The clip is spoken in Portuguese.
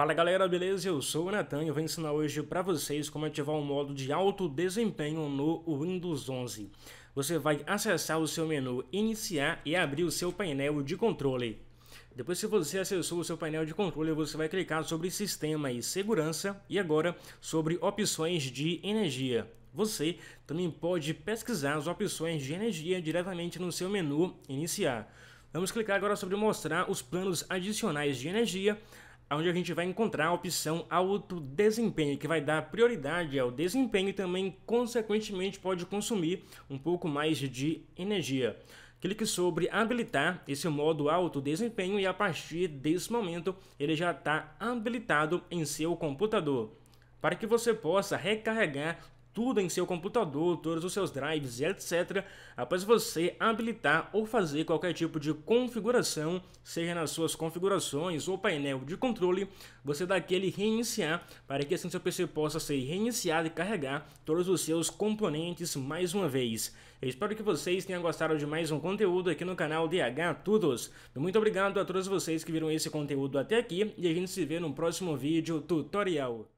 Fala galera, beleza? Eu sou o Natan e eu vou ensinar hoje para vocês como ativar o modo de alto desempenho no Windows 11. Você vai acessar o seu menu Iniciar e abrir o seu painel de controle. Depois que você acessou o seu painel de controle, você vai clicar sobre Sistema e Segurança e agora sobre Opções de Energia. Você também pode pesquisar as opções de energia diretamente no seu menu Iniciar. Vamos clicar agora sobre Mostrar os planos adicionais de energia onde a gente vai encontrar a opção alto desempenho, que vai dar prioridade ao desempenho e também, consequentemente, pode consumir um pouco mais de energia. Clique sobre habilitar esse modo alto desempenho e a partir desse momento ele já está habilitado em seu computador. Para que você possa recarregar tudo em seu computador, todos os seus drives e etc. após você habilitar ou fazer qualquer tipo de configuração, seja nas suas configurações ou painel de controle, você dá aquele reiniciar para que assim seu PC possa ser reiniciado e carregar todos os seus componentes mais uma vez. Eu espero que vocês tenham gostado de mais um conteúdo aqui no canal DH Tudos. Muito obrigado a todos vocês que viram esse conteúdo até aqui e a gente se vê no próximo vídeo tutorial.